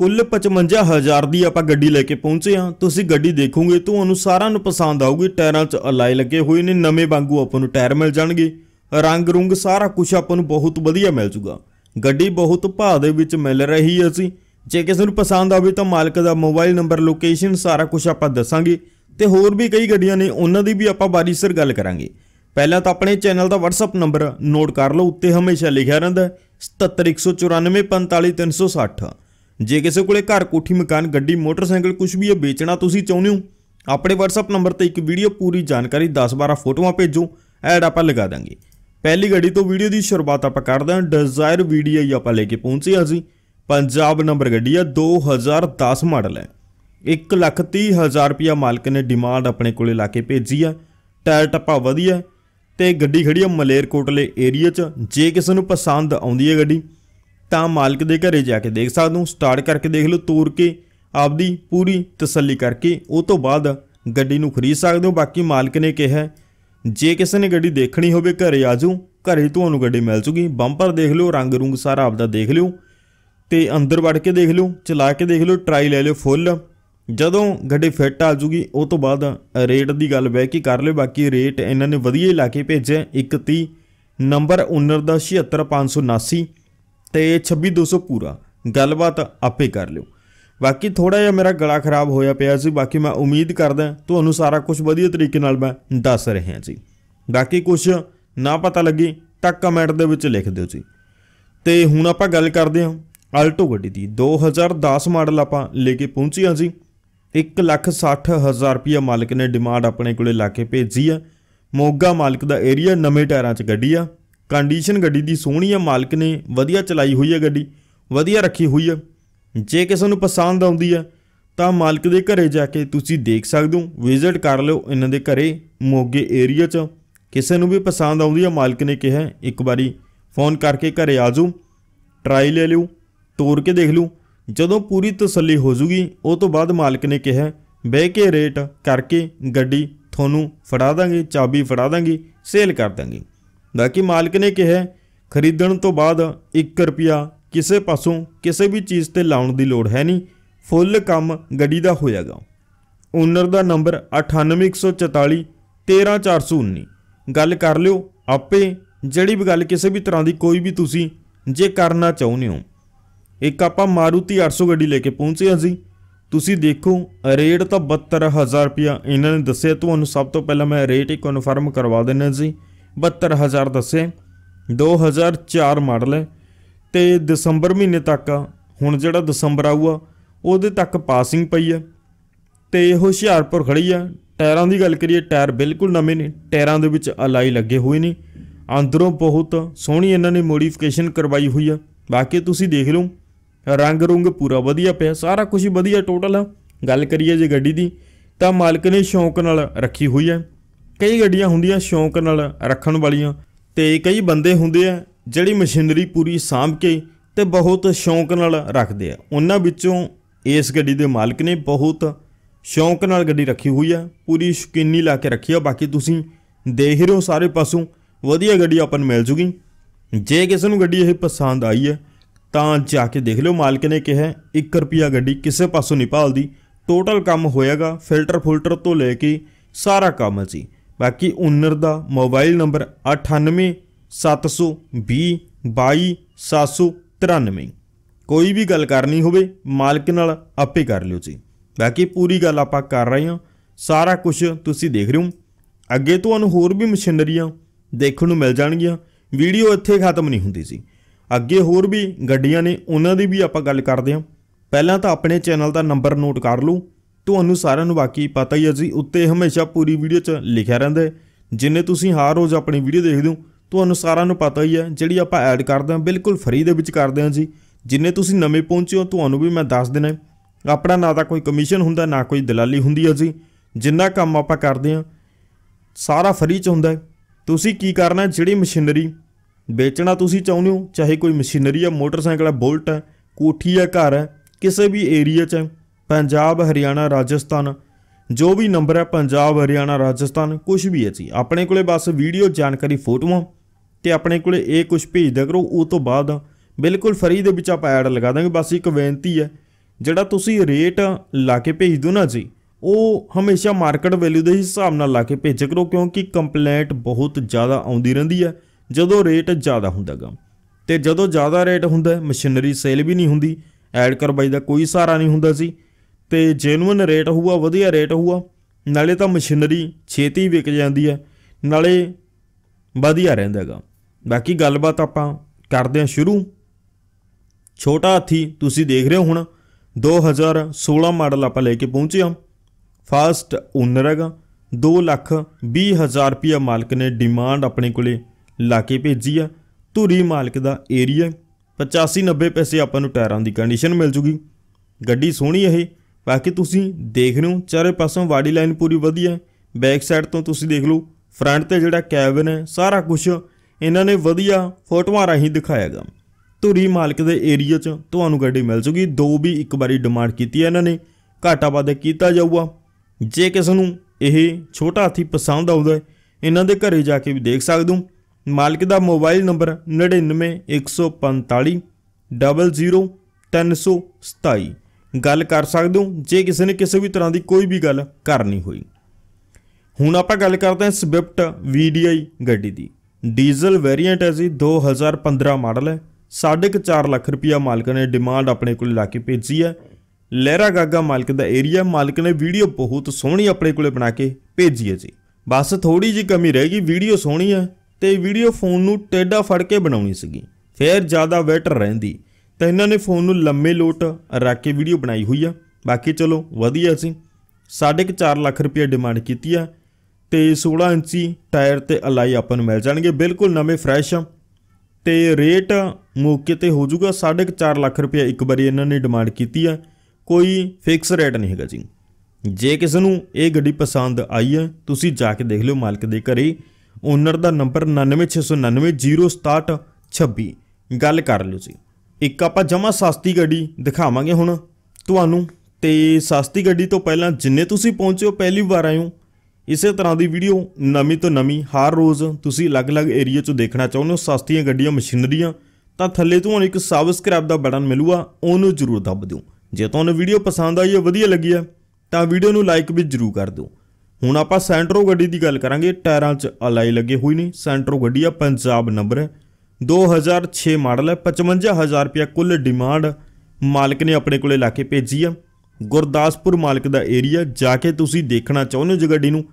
ਕੁੱਲ 55000 ਦੀ ਆਪਾਂ ਗੱਡੀ ਲੈ ਕੇ ਪਹੁੰਚੇ ਆ ਤੁਸੀਂ ਗੱਡੀ ਦੇਖੋਗੇ ਤੁਹਾਨੂੰ ਸਾਰਾ ਨੂੰ ਪਸੰਦ ਆਊਗੀ ਟਾਇਰਾਂ 'ਚ ਅਲਾਈ ਲੱਗੇ ਹੋਏ ਨੇ ਨਵੇਂ ਵਾਂਗੂ ਆਪਾਂ ਨੂੰ ਟਾਇਰ ਮਿਲ ਜਾਣਗੇ ਰੰਗ ਰੁੰਗ ਸਾਰਾ ਕੁਝ ਆਪਾਂ ਨੂੰ ਬਹੁਤ ਵਧੀਆ ਮਿਲ ਜੂਗਾ ਗੱਡੀ ਬਹੁਤ ਭਾਅ ਦੇ ਵਿੱਚ ਮਿਲ ਰਹੀ ਹੈ ਸੀ ਜੇ ਕਿਸੇ ਨੂੰ ਪਸੰਦ ਆਵੇ ਤਾਂ ਮਾਲਕ ਦਾ ਮੋਬਾਈਲ ਨੰਬਰ ਲੋਕੇਸ਼ਨ ਸਾਰਾ ਕੁਝ ਆਪਾਂ ਦੱਸਾਂਗੇ ਤੇ ਹੋਰ ਵੀ ਕਈ ਗੱਡੀਆਂ ਨੇ ਉਹਨਾਂ ਦੀ ਵੀ ਆਪਾਂ ਬਾਰੀ ਸਰ ਗੱਲ ਕਰਾਂਗੇ ਪਹਿਲਾਂ ਤਾਂ ਆਪਣੇ ਚੈਨਲ ਦਾ WhatsApp ਨੰਬਰ ਨੋਟ ਕਰ ਲਓ ਉੱਤੇ ਹਮੇਸ਼ਾ ਲਿਖਿਆ ਰਹਿੰਦਾ 77194545360 ਜੇ ਕਿਸੇ ਕੋਲੇ ਘਰ ਕੋਠੀ ਮਕਾਨ ਗੱਡੀ ਮੋਟਰਸਾਈਕਲ ਕੁਝ ਵੀ ਇਹ ਵੇਚਣਾ ਤੁਸੀਂ ਚਾਹੁੰਦੇ ਹੋ ਆਪਣੇ WhatsApp ਨੰਬਰ ਤੇ ਇੱਕ ਵੀਡੀਓ ਪੂਰੀ ਜਾਣਕਾਰੀ 10-12 ਫੋਟੋਆਂ ਭੇਜੋ ਐਡ ਆਪਾਂ ਲਗਾ ਦਾਂਗੇ ਪਹਿਲੀ ਗੱਡੀ ਤੋਂ ਵੀਡੀਓ ਦੀ ਸ਼ੁਰੂਆਤ ਆਪਾਂ ਕਰਦੇ ਹਾਂ ਡਿਜ਼ਾਇਰ ਵੀਡੀਓ ਹੀ ਆਪਾਂ ਲੈ ਕੇ ਪਹੁੰਚੇ ਹਾਂ ਜੀ ਪੰਜਾਬ ਨੰਬਰ ਗੱਡੀ ਆ 2010 ਮਾਡਲ ਹੈ 1 ਲੱਖ 30 ਹਜ਼ਾਰ ਰੁਪਿਆ ਮਾਲਕ ਨੇ ਡਿਮਾਂਡ ਆਪਣੇ ਕੋਲੇ ਲਾ ਕੇ ਭੇਜੀ ਆ ਟਾਇਰ ਟੱਪਾ ਵਧੀਆ ਤੇ ਗੱਡੀ ਖੜੀ ਆ ਮਲੇਰਕੋਟਲੇ ਏਰੀਆ 'ਚ ਜੇ ਕਿਸੇ ਨੂੰ ਪਸੰਦ ਆਉਂਦੀ ਹੈ ਗੱਡੀ ਤਾਂ ਮਾਲਕ ਦੇ ਘਰੇ ਜਾ ਕੇ ਦੇਖ ਸਕਦੇ ਹੋ ਸਟਾਰਟ ਕਰਕੇ ਦੇਖ ਲਓ ਤੋਰ ਕੇ ਆਪਦੀ ਪੂਰੀ ਤਸੱਲੀ ਕਰਕੇ ਉਹ ਤੋਂ ਬਾਅਦ ਗੱਡੀ ਨੂੰ ਖਰੀਦ ਸਕਦੇ ਹੋ ਬਾਕੀ ਮਾਲਕ ਨੇ ਕਿਹਾ ਜੇ ਕਿਸੇ ਨੇ ਗੱਡੀ ਦੇਖਣੀ ਹੋਵੇ ਘਰੇ ਆਜੂ ਘਰੇ ਤੁਹਾਨੂੰ ਗੱਡੀ ਮਿਲ ਜੂਗੀ ਬੰਪਰ ਦੇਖ ਲਿਓ ਰੰਗ ਰੂੰਗ ਸਾਰਾ ਆਪਦਾ ਦੇਖ ਲਿਓ ਤੇ ਅੰਦਰ ਵੜ ਕੇ ਦੇਖ ਲਿਓ ਚਲਾ ਕੇ ਦੇਖ ਲਿਓ ਟਰਾਈ ਲੈ ਲਿਓ ਫੁੱਲ ਜਦੋਂ ਗੱਡੀ ਫਿੱਟ ਆ ਜੂਗੀ ਉਹ ਤੋਂ ਬਾਅਦ ਰੇਟ ਦੀ ਗੱਲ ਬੈ ਕੇ ਕਰ ਲਿਓ ਬਾਕੀ ਰੇਟ ਇਹਨਾਂ ਨੇ ਵਧੀਆ ਹੀ ਲਾ ਕੇ ਭੇਜਿਆ 130 ਨੰਬਰ ਓਨਰ ਦਾ 76579 ਤੇ 26200 ਪੂਰਾ ਗੱਲਬਾਤ ਆਪੇ ਕਰ ਲਿਓ ਬਾਕੀ ਥੋੜਾ ਜਿਹਾ ਮੇਰਾ ਗਲਾ ਖਰਾਬ ਹੋਇਆ ਪਿਆ ਸੀ ਬਾਕੀ ਮੈਂ ਉਮੀਦ ਕਰਦਾ ਤੁਹਾਨੂੰ ਸਾਰਾ ਕੁਝ ਵਧੀਆ ਤਰੀਕੇ ਨਾਲ ਮੈਂ ਦੱਸ ਰਿਹਾ ਜੀ ਬਾਕੀ ਕੁਝ ਨਾ ਪਤਾ ਲੱਗੀ ਤਾਂ ਕਮੈਂਟ ਦੇ ਵਿੱਚ ਲਿਖ ਦਿਓ ਜੀ ਤੇ ਹੁਣ ਆਪਾਂ ਗੱਲ ਕਰਦੇ ਹਾਂ ਅਲਟੋ ਗੱਡੀ ਦੀ 2010 ਮਾਡਲ ਆਪਾਂ ਲੈ ਕੇ ਪਹੁੰਚੇ ਹਾਂ ਜੀ 160000 ਰੁਪਏ ਮਾਲਕ ਨੇ ਡਿਮਾਂਡ ਆਪਣੇ ਕੋਲੇ ਲਾ ਕੇ ਭੇਜੀ ਆ ਮੋਗਾ ਮਾਲਕ ਦਾ ਏਰੀਆ ਨਵੇਂ ਟਾਇਰਾਂ 'ਚ ਗੱਡੀ ਆ ਕੰਡੀਸ਼ਨ ਗੱਡੀ ਦੀ ਸੋਹਣੀ ਆ ਮਾਲਕ ਨੇ ਵਧੀਆ ਚਲਾਈ ਹੋਈ ਆ ਗੱਡੀ ਵਧੀਆ ਰੱਖੀ ਹੋਈ ਆ ਜੇ ਕਿਸੇ ਨੂੰ ਪਸੰਦ ਆਉਂਦੀ ਆ ਤਾਂ ਮਾਲਕ ਦੇ ਘਰੇ ਜਾ ਕੇ ਤੁਸੀਂ ਦੇਖ ਸਕਦੇ ਹੋ ਵਿਜ਼ਿਟ ਕਰ ਲਿਓ ਇਹਨਾਂ ਦੇ ਘਰੇ ਮੋਗੇ ਏਰੀਆ 'ਚ ਕਿਸੇ ਨੂੰ ਵੀ ਪਸੰਦ ਆਉਂਦੀ ਆ ਮਾਲਕ ਨੇ ਕਿਹਾ ਇੱਕ ਵਾਰੀ ਫੋਨ ਕਰਕੇ ਘਰੇ ਆ ਜਾਓ ਟਰਾਈ ਲੈ ਲਿਓ ਤੋੜ ਕੇ ਦੇਖ ਲਓ ਜਦੋਂ ਪੂਰੀ ਤਸੱਲੀ ਹੋ ਜੂਗੀ ਉਹ ਤੋਂ ਬਾਅਦ ਮਾਲਕ ਨੇ ਕਿਹਾ ਬਹਿ ਕੇ ਰੇਟ ਕਰਕੇ ਗੱਡੀ ਤੁਹਾਨੂੰ ਫੜਾ ਦਾਂਗੇ ਚਾਬੀ ਫੜਾ ਦਾਂਗੇ ਸੇਲ ਕਰ ਦਾਂਗੇ ਬਾਕੀ ਮਾਲਕ ਨੇ ਕਿਹਾ ਖਰੀਦਣ ਤੋਂ ਬਾਅਦ 1 ਰੁਪਿਆ ਕਿਸੇ ਪਾਸੋਂ ਕਿਸੇ ਵੀ ਚੀਜ਼ ਤੇ ਲਾਉਣ ਦੀ ਲੋੜ ਹੈ ਨਹੀਂ ਫੁੱਲ ਕੰਮ ਗੱਡੀ ਦਾ ਹੋਏਗਾ ਓਨਰ ਦਾ ਨੰਬਰ 98144 13419 ਗੱਲ ਕਰ ਲਿਓ ਆਪੇ ਜਿਹੜੀ ਵੀ ਗੱਲ ਕਿਸੇ ਵੀ ਤਰ੍ਹਾਂ ਦੀ ਕੋਈ ਵੀ ਤੁਸੀਂ ਜੇ ਕਰਨਾ ਚਾਹੁੰਦੇ ਹੋ ਇੱਕ ਆਪਾਂ ਮਾਰੂਤੀ 800 ਗੱਡੀ ਲੈ ਕੇ ਪਹੁੰਚੇ ਜੀ ਤੁਸੀਂ ਦੇਖੋ ਰੇਟ ਤਾਂ 72000 ਰੁਪਿਆ ਇਹਨਾਂ ਨੇ ਦੱਸਿਆ ਤੁਹਾਨੂੰ ਸਭ ਤੋਂ ਪਹਿਲਾਂ ਮੈਂ ਰੇਟ ਹੀ ਕਨਫਰਮ ਕਰਵਾ ਦਿੰਨਾ ਜੀ 72000 ਦੱਸੇ 2004 ਮਾਡਲ ਹੈ ਤੇ ਦਸੰਬਰ ਮਹੀਨੇ ਤੱਕ ਹੁਣ ਜਿਹੜਾ ਦਸੰਬਰ ਆਊਗਾ ਉਹਦੇ ਤੱਕ ਪਾਸਿੰਗ ਪਈ ਹੈ ਤੇ ਇਹ ਹੁਸ਼ਿਆਰਪੁਰ ਖੜੀ ਆ ਟਾਇਰਾਂ ਦੀ ਗੱਲ ਕਰੀਏ ਟਾਇਰ ਬਿਲਕੁਲ ਨਵੇਂ ਨੇ ਟਾਇਰਾਂ ਦੇ ਵਿੱਚ ਅਲਾਈ ਲੱਗੇ ਹੋਏ ਨੇ ਅੰਦਰੋਂ ਬਹੁਤ ਸੋਹਣੀ ਇਹਨਾਂ ਨੇ ਮੋਡੀਫਿਕੇਸ਼ਨ ਕਰਵਾਈ ਹੋਈ ਆ ਬਾਕੀ ਤੁਸੀਂ ਦੇਖ ਲਓ ਰੰਗ ਰੁੰਗ ਪੂਰਾ ਵਧੀਆ ਪਿਆ ਸਾਰਾ ਕੁਝ ਵਧੀਆ ਟੋਟਲ ਗੱਲ ਕਰੀਏ ਜੇ ਗੱਡੀ ਦੀ ਤਾਂ ਮਾਲਕ ਨੇ ਸ਼ੌਂਕ ਨਾਲ ਰੱਖੀ ਹੋਈ ਹੈ ਕਈ ਗੱਡੀਆਂ ਹੁੰਦੀਆਂ ਸ਼ੌਂਕ ਨਾਲ ਰੱਖਣ ਵਾਲੀਆਂ ਤੇ ਕਈ ਬੰਦੇ ਹੁੰਦੇ ਆ ਜਿਹੜੀ ਮਸ਼ੀਨਰੀ ਪੂਰੀ ਸਾਂਭ ਕੇ ਤੇ ਬਹੁਤ ਸ਼ੌਂਕ ਨਾਲ ਰੱਖਦੇ ਆ ਉਹਨਾਂ ਵਿੱਚੋਂ ਇਸ ਗੱਡੀ ਦੇ ਮਾਲਕ ਨੇ ਬਹੁਤ ਸ਼ੌਂਕ ਨਾਲ ਗੱਡੀ ਰੱਖੀ ਹੋਈ ਆ ਪੂਰੀ ਸ਼ਕੀਨੀ ਲਾ ਕੇ ਰੱਖੀ ਆ ਬਾਕੀ ਤੁਸੀਂ ਦੇਖ ਰਹੇ ਹੋ ਸਾਰੇ ਪਾਸੋਂ ਵਧੀਆ ਗੱਡੀ ਆਪਨ ਮਿਲ ਜੂਗੀ ਜੇ ਕਿਸੇ ਨੂੰ ਗੱਡੀ ਇਹ ਪਸੰਦ ਆਈ ਹੈ ਤਾਂ ਜਾ ਕੇ ਦੇਖ ਲਿਓ ਮਾਲਕ ਨੇ ਕਿਹਾ 1 ਰੁਪਿਆ ਗੱਡੀ ਕਿਸੇ ਪਾਸੋਂ ਨਹੀਂ ਭਾਲਦੀ ਟੋਟਲ ਕੰਮ ਹੋਏਗਾ ਫਿਲਟਰ ਫੁਲਟਰ ਤੋਂ ਲੈ ਕੇ ਸਾਰਾ ਕੰਮ ਜੀ ਬਾਕੀ ਓਨਰ ਦਾ ਮੋਬਾਈਲ ਨੰਬਰ 9872022793 ਕੋਈ ਵੀ ਗੱਲ ਕਰਨੀ ਹੋਵੇ ਮਾਲਕ ਨਾਲ ਆਪੇ ਕਰ ਲਿਓ ਜੀ ਬਾਕੀ ਪੂਰੀ ਗੱਲ ਆਪਾਂ ਕਰ ਰਹੇ ਹਾਂ ਸਾਰਾ ਕੁਝ ਤੁਸੀਂ ਦੇਖ ਰਹੇ ਹੋ ਅੱਗੇ ਤੁਹਾਨੂੰ ਹੋਰ ਵੀ ਮਸ਼ੀਨਰੀਆਂ ਦੇਖਣ ਨੂੰ ਮਿਲ ਜਾਣਗੀਆਂ ਵੀਡੀਓ ਇੱਥੇ ਖਤਮ ਨਹੀਂ ਹੁੰਦੀ ਸੀ ਅੱਗੇ ਹੋਰ ਵੀ ਗੱਡੀਆਂ ਨੇ ਉਹਨਾਂ ਦੀ ਵੀ ਆਪਾਂ ਗੱਲ ਕਰਦੇ ਹਾਂ ਪਹਿਲਾਂ ਤਾਂ ਆਪਣੇ ਚੈਨਲ ਦਾ ਨੰਬਰ ਨੋਟ ਕਰ ਲਓ ਤੁਹਾਨੂੰ ਸਾਰਿਆਂ ਨੂੰ ਬਾਕੀ ਪਤਾ ਹੀ ਹੈ ਜੀ ਉੱਤੇ ਹਮੇਸ਼ਾ ਪੂਰੀ ਵੀਡੀਓ 'ਚ ਲਿਖਿਆ ਰਹਿੰਦਾ ਹੈ ਜਿੰਨੇ ਤੁਸੀਂ ਹਰ ਰੋਜ਼ ਆਪਣੀ ਵੀਡੀਓ ਦੇਖਦੇ ਹੋ ਤੁਹਾਨੂੰ ਸਾਰਿਆਂ ਨੂੰ ਪਤਾ ਹੀ ਹੈ ਜਿਹੜੀ ਆਪਾਂ ਐਡ ਕਰਦੇ ਹਾਂ ਬਿਲਕੁਲ ਫ੍ਰੀ ਦੇ ਵਿੱਚ ਕਰਦੇ ਹਾਂ ਜੀ ਜਿੰਨੇ ਤੁਸੀਂ ਨਵੇਂ ਪਹੁੰਚੇ ਹੋ ਤੁਹਾਨੂੰ ਵੀ ਮੈਂ ਦੱਸ ਦੇਣਾ ਆਪਣਾ ਨਾ ਤਾਂ ਕੋਈ ਕਮਿਸ਼ਨ ਹੁੰਦਾ ਨਾ ਕੋਈ ਦਲਾਲੀ ਹੁੰਦੀ ਹੈ ਜੀ ਜਿੰਨਾ ਕੰਮ ਆਪਾਂ ਕਰਦੇ ਹਾਂ ਸਾਰਾ ਫ੍ਰੀ 'ਚ ਹੁੰਦਾ ਹੈ ਤੁਸੀਂ ਕੀ ਕਰਨਾ ਜਿਹੜੀ ਮਸ਼ੀਨਰੀ ਵੇਚਣਾ ਤੁਸੀਂ ਚਾਹੁੰਦੇ ਹੋ ਚਾਹੇ ਕੋਈ ਮਸ਼ੀਨਰੀ ਆ ਮੋਟਰਸਾਈਕਲ ਆ ਬੁਲਟ ਆ ਕੋਠੀ ਆ ਘਰ ਆ ਕਿਸੇ ਵੀ ਏਰੀਆ 'ਚ ਪੰਜਾਬ ਹਰਿਆਣਾ ਰਾਜਸਥਾਨ ਜੋ ਵੀ ਨੰਬਰ ਹੈ ਪੰਜਾਬ ਹਰਿਆਣਾ ਰਾਜਸਥਾਨ ਕੁਝ ਵੀ ਹੈ ਜੀ ਆਪਣੇ ਕੋਲੇ ਬਸ ਵੀਡੀਓ ਜਾਣਕਾਰੀ ਫੋਟੋਆਂ ਤੇ ਆਪਣੇ ਕੋਲੇ ਇਹ ਕੁਝ ਭੇਜ ਦਿਆ ਕਰੋ ਉਹ ਤੋਂ ਬਾਅਦ ਬਿਲਕੁਲ ਫਰੀ ਦੇ ਵਿੱਚ ਆਪਾਂ ਐਡ ਲਗਾ ਦਾਂਗੇ ਬਸ ਇੱਕ ਬੇਨਤੀ ਹੈ ਜਿਹੜਾ ਤੁਸੀਂ ਰੇਟ ਲਾ ਕੇ ਭੇਜ ਦੋ ਨਾ ਜੀ ਉਹ ਹਮੇਸ਼ਾ ਮਾਰਕੀਟ ਵੈਲਿਊ ਦੇ ਹਿਸਾਬ ਨਾਲ ਲਾ ਕੇ ਭੇਜ ਕਰੋ ਕਿਉਂਕਿ ਕੰਪਲੇਂਟ ਬਹੁਤ ਜ਼ਿਆਦਾ ਆਉਂਦੀ ਰਹਿੰਦੀ ਹੈ ਜਦੋਂ ਰੇਟ ਜ਼ਿਆਦਾ ਹੁੰਦਾਗਾ ਤੇ ਜਦੋਂ ਜ਼ਿਆਦਾ ਰੇਟ ਹੁੰਦਾ ਮਸ਼ੀਨਰੀ ਸੇਲ ਵੀ ਨਹੀਂ ਹੁੰਦੀ ਐਡ ਕਰਵਾਈ ਦਾ ਕੋਈ ਸਹਾਰਾ ਨਹੀਂ ਹੁੰਦਾ ਸੀ ਤੇ ਜੈਨੂਇਨ ਰੇਟ ਹੋਊਗਾ ਵਧੀਆ ਰੇਟ ਹੋਊਗਾ ਨਾਲੇ ਤਾਂ ਮਸ਼ੀਨਰੀ ਛੇਤੀ ਵਿਕ ਜਾਂਦੀ ਹੈ ਨਾਲੇ ਵਧੀਆ ਰਹਿੰਦਾਗਾ ਬਾਕੀ ਗੱਲਬਾਤ ਆਪਾਂ ਕਰਦੇ ਹਾਂ ਸ਼ੁਰੂ ਛੋਟਾ ਹਾਥੀ ਤੁਸੀਂ ਦੇਖ ਰਹੇ ਹੋ ਹੁਣ 2016 ਮਾਡਲ ਆਪਾਂ ਲੈ ਕੇ ਪਹੁੰਚੇ ਹਾਂ ਫਾਸਟ ਓਨਰ ਹੈਗਾ 2 ਲੱਖ 20 ਹਜ਼ਾਰ ਰੁਪਿਆ ਮਾਲਕ ਨੇ ਡਿਮਾਂਡ ਆਪਣੇ ਕੋਲੇ ਲਾ ਕੇ ਭੇਜੀ ਆ ਧੂਰੀ ਮਾਲਕ ਦਾ ਏਰੀਆ 85 90 ਪੈਸੇ ਆਪਾਂ ਨੂੰ ਟਾਇਰਾਂ ਦੀ ਕੰਡੀਸ਼ਨ ਮਿਲ ਜੂਗੀ ਗੱਡੀ ਸੋਹਣੀ ਇਹ ਬਾਕੀ ਤੁਸੀਂ ਦੇਖ ਰਹੇ ਹੋ ਚਾਰੇ ਪਾਸੋਂ ਬਾਡੀ ਲਾਈਨ ਪੂਰੀ ਵਧੀਆ ਬੈਕ ਸਾਈਡ ਤੋਂ ਤੁਸੀਂ ਦੇਖ ਲਓ ਫਰੰਟ ਤੇ ਜਿਹੜਾ ਕੈਬਨ ਹੈ ਸਾਰਾ ਕੁਝ ਇਹਨਾਂ ਨੇ ਵਧੀਆ ਫੋਟੋਆਂ ਰਾਹੀਂ ਦਿਖਾਇਆਗਾ ਧੁਰੀ ਮਾਲਕ ਦੇ ਏਰੀਆ 'ਚ ਤੁਹਾਨੂੰ ਗੱਡੀ ਮਿਲ ਜੂਗੀ ਦੋ ਵੀ ਇੱਕ ਵਾਰੀ ਡਿਮਾਂਡ ਕੀਤੀ ਹੈ ਇਹਨਾਂ ਨੇ ਘਾਟਾ ਵਾਧਾ ਕੀਤਾ ਜਾਊਗਾ ਜੇ ਕਿਸ ਨੂੰ ਇਹ ਛੋਟਾ ਹਾਥੀ ਪਸੰਦ ਆਉਂਦਾ ਇਹਨਾਂ ਦੇ ਘਰੇ ਜਾ ਕੇ ਵੀ ਦੇਖ ਸਕਦੇ ਹੋ ਮਾਲਕ ਦਾ ਮੋਬਾਈਲ ਨੰਬਰ 99145 00 327 ਗੱਲ ਕਰ ਸਕਦੇ ਹੋ ਜੇ ਕਿਸੇ ਨੇ ਕਿਸੇ ਵੀ ਤਰ੍ਹਾਂ ਦੀ ਕੋਈ ਵੀ ਗੱਲ ਕਰਨੀ ਹੋਈ ਹੁਣ ਆਪਾਂ ਗੱਲ ਕਰਦੇ ਹਾਂ ਸਵਿਫਟ VDI ਗੱਡੀ ਦੀ ਡੀਜ਼ਲ ਵੇਰੀਐਂਟ ਹੈ ਜੀ 2015 ਮਾਡਲ ਹੈ 4.5 ਲੱਖ ਰੁਪਿਆ ਮਾਲਕ ਨੇ ਡਿਮਾਂਡ ਆਪਣੇ ਕੋਲ ਲਾ ਕੇ ਭੇਜੀ ਹੈ ਲਹਿਰਾ ਗਾਗਾ ਮਾਲਕ ਦਾ ਏਰੀਆ ਮਾਲਕ ਨੇ ਵੀਡੀਓ ਬਹੁਤ ਸੋਹਣੀ ਆਪਣੇ ਕੋਲੇ ਬਣਾ ਕੇ ਭੇਜੀ ਹੈ ਜੀ ਬਸ ਥੋੜੀ ਜੀ ਕਮੀ ਰਹਿ ਗਈ ਵੀਡੀਓ ਸੋਹਣੀ ਹੈ ਤੇ ਵੀਡੀਓ ਫੋਨ ਨੂੰ ਟੇਡਾ ਫੜ ਕੇ ਬਣਾਉਣੀ ਸੀਗੀ ਫੇਰ ਜ਼ਿਆਦਾ ਬੈਟਰ ਰਹਿੰਦੀ ਤਾਂ ਇਹਨਾਂ ਨੇ ਫੋਨ ਨੂੰ ਲੰਮੇ ਲੋਟ ਰੱਖ ਕੇ ਵੀਡੀਓ ਬਣਾਈ ਹੋਈ ਆ ਬਾਕੀ ਚਲੋ ਵਧੀਆ ਸੀ 4 ਲੱਖ ਰੁਪਏ ਡਿਮਾਂਡ ਕੀਤੀ ਆ ਤੇ 16 ਇੰਚੀ ਟਾਇਰ ਤੇ ਅਲਾਈ ਆਪਾਂ ਨੂੰ ਮਿਲ ਜਾਣਗੇ ਬਿਲਕੁਲ ਨਵੇਂ ਫਰੈਸ਼ ਆ ਤੇ ਰੇਟ ਮੌਕੇ ਤੇ ਹੋ ਜਾਊਗਾ 4 ਲੱਖ ਰੁਪਏ ਇੱਕ ਵਾਰੀ ਇਹਨਾਂ ਨੇ ਡਿਮਾਂਡ ਕੀਤੀ ਆ ਕੋਈ ਫਿਕਸ ਰੇਟ ਨਹੀਂ ਹੈਗਾ ਜੀ ਜੇ ਕਿਸੇ ਨੂੰ ਇਹ ਗੱਡੀ ਪਸੰਦ ਆਈ ਹੈ ਤੁਸੀਂ ਜਾ ਕੇ ਦੇਖ ਲਿਓ ਮਾਲਕ ਦੇ ਘਰੇ ਓਨਰ ਦਾ ਨੰਬਰ 26 ਗੱਲ ਕਰ ਲਿਓ ਜੀ ਇੱਕ ਆਪਾਂ ਜਮਾ ਸਸਤੀ ਗੱਡੀ ਦਿਖਾਵਾਂਗੇ ਹੁਣ ਤੁਹਾਨੂੰ ਤੇ ਸਸਤੀ ਗੱਡੀ ਤੋਂ ਪਹਿਲਾਂ ਜਿੰਨੇ ਤੁਸੀਂ ਪਹੁੰਚੇ ਹੋ ਪਹਿਲੀ ਵਾਰ ਆਏ ਹੋ ਇਸੇ ਤਰ੍ਹਾਂ ਦੀ ਵੀਡੀਓ ਨਵੀਂ ਤੋਂ ਨਵੀਂ ਹਰ ਰੋਜ਼ ਤੁਸੀਂ ਅਲੱਗ-ਅਲੱਗ ਏਰੀਆ 'ਚ ਦੇਖਣਾ ਚਾਹੁੰਦੇ ਹੋ ਸਸਤੀਆਂ ਗੱਡੀਆਂ ਮਸ਼ੀਨਰੀਆਂ ਤਾਂ ਥੱਲੇ ਤੁਹਾਨੂੰ ਇੱਕ ਸਬਸਕ੍ਰਾਈਬ ਦਾ ਬਟਨ ਮਿਲੂਗਾ ਉਹਨੂੰ ਜ਼ਰੂਰ ਦੱਬ ਦਿਓ ਜੇ ਤੁਹਾਨੂੰ ਵੀਡੀਓ ਪਸੰਦ ਆਈ ਹੈ ਵਧੀਆ ਲੱਗੀ ਹੈ ਤਾਂ ਵੀਡੀਓ ਨੂੰ ਲਾਈਕ ਵੀ ਜ਼ਰੂਰ ਕਰ ਦਿਓ ਹੁਣ ਆਪਾਂ ਸੈਂਟਰੋ ਗੱਡੀ ਦੀ ਗੱਲ ਕਰਾਂਗੇ ਟਾਇਰਾਂ 'ਚ ਅਲਾਈ ਲੱਗੇ ਹੋਈ ਨਹੀਂ ਸੈਂਟਰੋ ਗੱਡੀ ਆ ਪੰਜਾਬ ਨੰਬਰ ਹੈ 2006 ਮਾਡਲ ਹੈ 55000 ਰੁਪਏ ਕੁੱਲ ਡਿਮਾਂਡ ਮਾਲਕ ਨੇ ਆਪਣੇ ਕੋਲੇ ਲਾ ਕੇ ਭੇਜੀ ਆ ਗੁਰਦਾਸਪੁਰ ਮਾਲਕ ਦਾ ਏਰੀਆ ਜਾ ਕੇ ਤੁਸੀਂ ਦੇਖਣਾ ਚਾਹੁੰਦੇ ਹੋ ਜੇ ਗੱਡੀ ਨੂੰ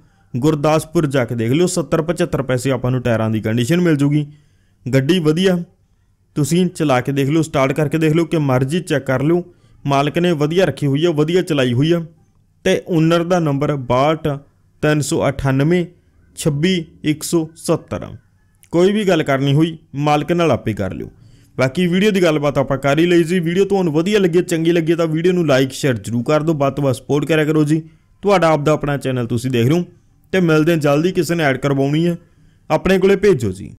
ਗੁਰਦਾਸਪੁਰ ਜਾ ਕੇ ਦੇਖ ਲਿਓ 70 75 ਪੈਸੇ ਆਪਾਂ ਨੂੰ ਟਾਇਰਾਂ ਦੀ ਕੰਡੀਸ਼ਨ ਮਿਲ ਜੂਗੀ ਗੱਡੀ ਵਧੀਆ ਤੁਸੀਂ ਚਲਾ ਕੇ ਦੇਖ ਲਓ ਸਟਾਰਟ ਕਰਕੇ ਦੇਖ ਲਓ ਕਿ ਮਰਜ਼ੀ ਚੈੱਕ ਕਰ ਲਓ ਮਾਲਕ ਨੇ ਵਧੀਆ ਰੱਖੀ ਹੋਈ ਆ ਵਧੀਆ ਚਲਾਈ ਹੋਈ ਆ ਤੇ ਓਨਰ ਦਾ ਨੰਬਰ 62 398 26 170 ਕੋਈ ਵੀ ਗੱਲ ਕਰਨੀ ਹੋਈ ਮਾਲਕ ਨਾਲ ਆਪੇ ਕਰ ਲਿਓ ਬਾਕੀ ਵੀਡੀਓ ਦੀ ਗੱਲਬਾਤ ਆਪਾਂ ਕਰ ਹੀ ਲਈ ਜੀ ਵੀਡੀਓ ਤੁਹਾਨੂੰ ਵਧੀਆ ਲੱਗੇ ਚੰਗੀ ਲੱਗੇ ਤਾਂ ਵੀਡੀਓ ਨੂੰ ਲਾਈਕ ਸ਼ੇਅਰ ਜ਼ਰੂਰ ਕਰ ਦਿਓ ਬਾਤ ਤੋਂ ਸਪੋਰਟ ਕਰਿਆ ਕਰੋ ਜੀ ਤੁਹਾਡਾ ਆਪਦਾ ਆਪਣਾ ਚੈਨਲ ਤੁਸੀਂ ਦੇਖ ਰਹੇ ਹੋ ਤੇ ਮਿਲਦੇ ਹਾਂ ਜਲਦੀ ਕਿਸੇ ਨੇ ਐਡ ਕਰਵਾਉਣੀ ਹੈ ਆਪਣੇ ਕੋਲੇ ਭੇਜੋ ਜੀ